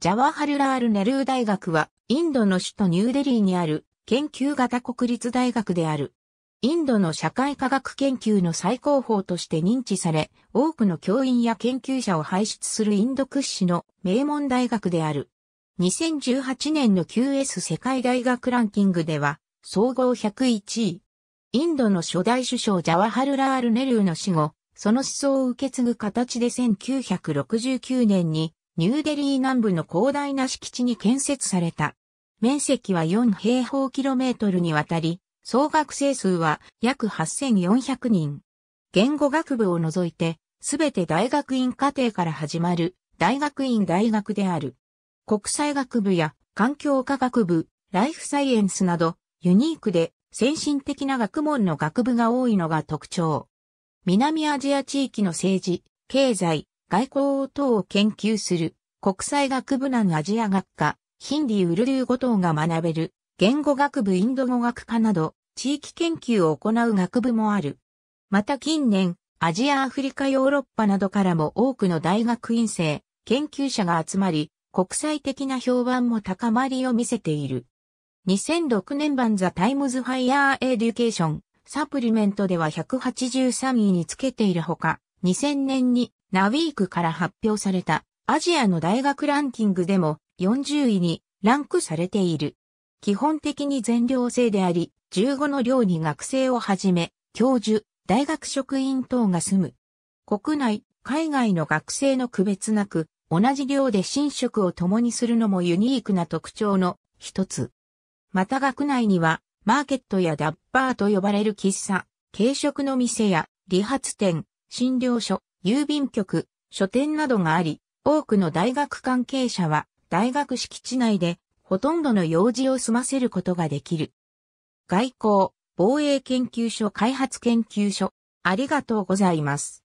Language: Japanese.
ジャワハルラールネルー大学は、インドの首都ニューデリーにある研究型国立大学である。インドの社会科学研究の最高峰として認知され、多くの教員や研究者を輩出するインド屈指の名門大学である。2018年の QS 世界大学ランキングでは、総合101位。インドの初代首相ジャワハルラール・ネルーの死後、その思想を受け継ぐ形で1969年にニューデリー南部の広大な敷地に建設された。面積は4平方キロメートルにわたり、総学生数は約8400人。言語学部を除いて、すべて大学院課程から始まる大学院大学である。国際学部や環境科学部、ライフサイエンスなど、ユニークで先進的な学問の学部が多いのが特徴。南アジア地域の政治、経済、外交等を研究する国際学部南アジア学科、ヒンディ・ウルルー語等が学べる言語学部インド語学科など地域研究を行う学部もある。また近年、アジア・アフリカ・ヨーロッパなどからも多くの大学院生、研究者が集まり、国際的な評判も高まりを見せている。2006年版ザ・タイムズ・ハイヤー・エデュケーション、サプリメントでは183位につけているほか、2000年にナウィークから発表されたアジアの大学ランキングでも40位にランクされている。基本的に全寮制であり、15の寮に学生をはじめ、教授、大学職員等が住む。国内、海外の学生の区別なく、同じ寮で寝食を共にするのもユニークな特徴の一つ。また学内には、マーケットやダッパーと呼ばれる喫茶、軽食の店や、理髪店、診療所、郵便局、書店などがあり、多くの大学関係者は大学敷地内でほとんどの用事を済ませることができる。外交、防衛研究所開発研究所、ありがとうございます。